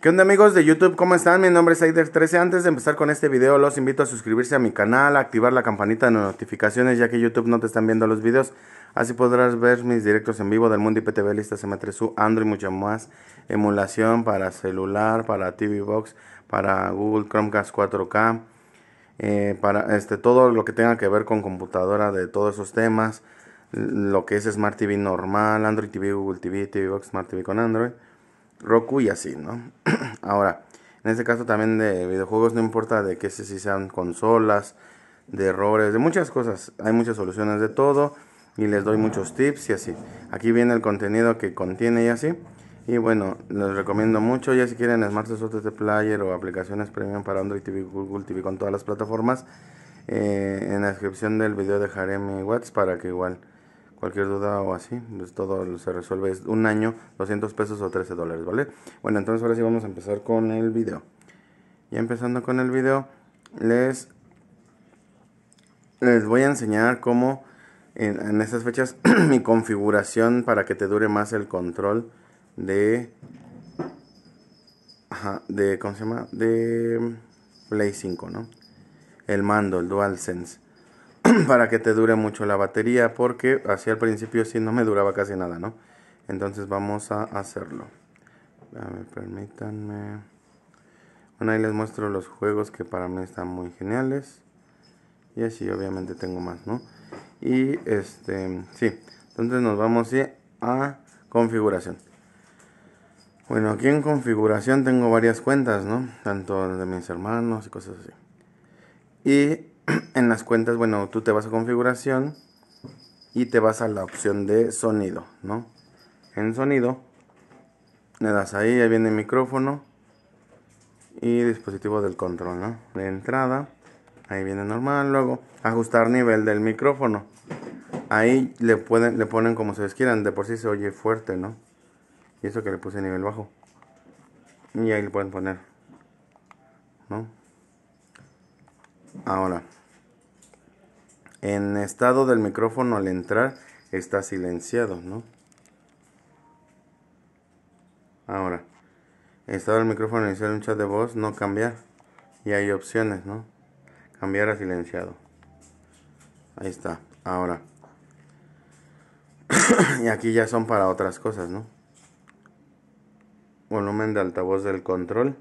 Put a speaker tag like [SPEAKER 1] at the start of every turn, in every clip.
[SPEAKER 1] ¿Qué onda amigos de YouTube? ¿Cómo están? Mi nombre es Aider13. Antes de empezar con este video los invito a suscribirse a mi canal, a activar la campanita de notificaciones ya que YouTube no te están viendo los videos. Así podrás ver mis directos en vivo del mundo IPTV, lista M3U, Android, mucho más. Emulación para celular, para TV Box, para Google Chromecast 4K. Eh, para este, todo lo que tenga que ver con computadora de todos esos temas. Lo que es Smart TV normal, Android TV, Google TV, TV Box, Smart TV con Android. Roku y así, ¿no? Ahora, en este caso también de videojuegos, no importa de que si sean consolas, de errores, de muchas cosas. Hay muchas soluciones de todo y les doy muchos tips y así. Aquí viene el contenido que contiene y así. Y bueno, les recomiendo mucho. Ya si quieren Smart de Player o aplicaciones premium para Android TV, Google TV con todas las plataformas, eh, en la descripción del video dejaré mi WhatsApp para que igual cualquier duda o así, pues todo se resuelve. Es un año, 200 pesos o 13 dólares, ¿vale? Bueno, entonces ahora sí vamos a empezar con el video. Ya empezando con el video, les, les voy a enseñar cómo en, estas fechas mi configuración para que te dure más el control de... Ajá, de, ¿cómo se llama? De Play 5, ¿no? El mando, el DualSense. para que te dure mucho la batería porque así al principio sí no me duraba casi nada, ¿no? Entonces vamos a hacerlo. permítanme. Bueno, ahí les muestro los juegos que para mí están muy geniales. Y así obviamente tengo más, ¿no? Y este, sí. Entonces nos vamos a configuración. Bueno, aquí en configuración tengo varias cuentas, ¿no? Tanto de mis hermanos y cosas así. Y en las cuentas, bueno, tú te vas a configuración y te vas a la opción de sonido, ¿no? En sonido, le das ahí, ahí viene micrófono y dispositivo del control, ¿no? De entrada, ahí viene normal, luego ajustar nivel del micrófono. Ahí le, pueden, le ponen como se les quieran, de por sí se oye fuerte, ¿no? Y eso que le puse nivel bajo. Y ahí le pueden poner, ¿no? Ahora en estado del micrófono al entrar está silenciado, ¿no? Ahora, estado del micrófono iniciar un chat de voz, no cambiar. Y hay opciones, ¿no? Cambiar a silenciado. Ahí está. Ahora. y aquí ya son para otras cosas, ¿no? Volumen de altavoz del control.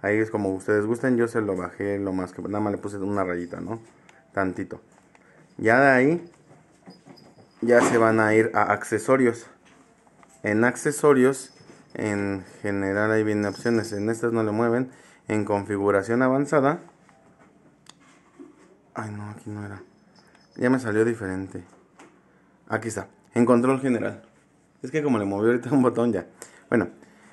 [SPEAKER 1] Ahí es como ustedes gusten. Yo se lo bajé lo más que... Nada más le puse una rayita, ¿no? Tantito. Ya de ahí, ya se van a ir a accesorios. En accesorios, en general ahí vienen opciones. En estas no le mueven. En configuración avanzada. Ay, no, aquí no era. Ya me salió diferente. Aquí está. En control general. Es que como le moví ahorita un botón ya. Bueno,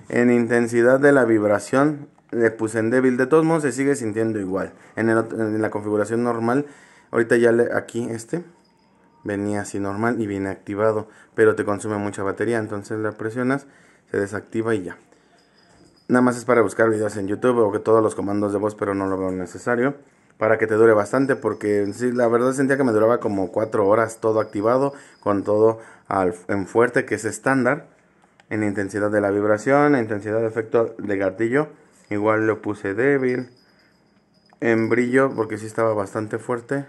[SPEAKER 1] en intensidad de la vibración le puse en débil. De todos modos se sigue sintiendo igual. En, en la configuración normal Ahorita ya le, aquí este venía así normal y viene activado, pero te consume mucha batería, entonces la presionas, se desactiva y ya. Nada más es para buscar videos en YouTube o que todos los comandos de voz, pero no lo veo necesario. Para que te dure bastante, porque la verdad sentía que me duraba como 4 horas todo activado, con todo en fuerte, que es estándar. En intensidad de la vibración, en intensidad de efecto de gatillo, igual lo puse débil. En brillo, porque sí estaba bastante fuerte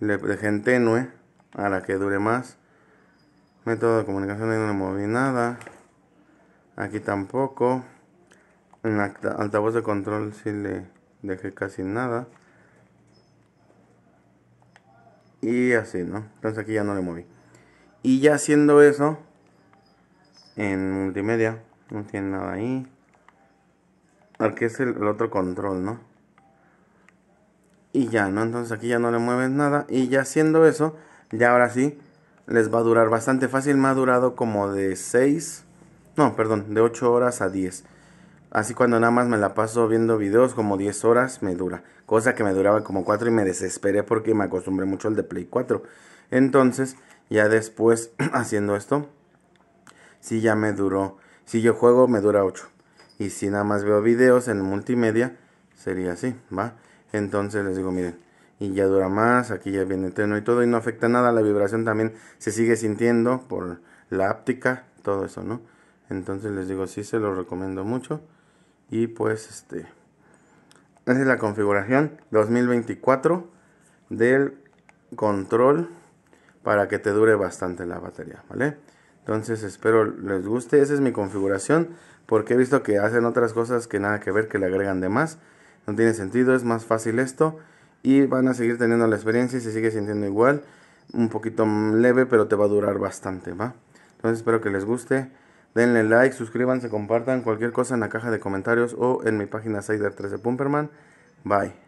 [SPEAKER 1] le dejé tenue a la que dure más. Método de comunicación no le moví nada. Aquí tampoco. En altavoz de control sí le dejé casi nada. Y así, ¿no? Entonces aquí ya no le moví. Y ya haciendo eso, en multimedia, no tiene nada ahí. Aquí es el otro control, ¿no? y ya, ¿no? Entonces aquí ya no le mueves nada y ya haciendo eso, ya ahora sí les va a durar bastante fácil, me ha durado como de 6, no, perdón, de 8 horas a 10. Así cuando nada más me la paso viendo videos como 10 horas me dura, cosa que me duraba como 4 y me desesperé porque me acostumbré mucho al de Play 4. Entonces, ya después haciendo esto, sí ya me duró, si yo juego me dura 8. Y si nada más veo videos en multimedia, sería así, ¿va? Entonces les digo, miren, y ya dura más, aquí ya viene treno y todo, y no afecta nada, la vibración también se sigue sintiendo por la áptica, todo eso, ¿no? Entonces les digo, sí se lo recomiendo mucho. Y pues este, esa es la configuración 2024 del control para que te dure bastante la batería, ¿vale? Entonces espero les guste, esa es mi configuración, porque he visto que hacen otras cosas que nada que ver, que le agregan de más no tiene sentido, es más fácil esto y van a seguir teniendo la experiencia y se sigue sintiendo igual, un poquito leve, pero te va a durar bastante, ¿va? Entonces espero que les guste, denle like, suscríbanse, compartan cualquier cosa en la caja de comentarios o en mi página Sider3 de Pumperman. Bye.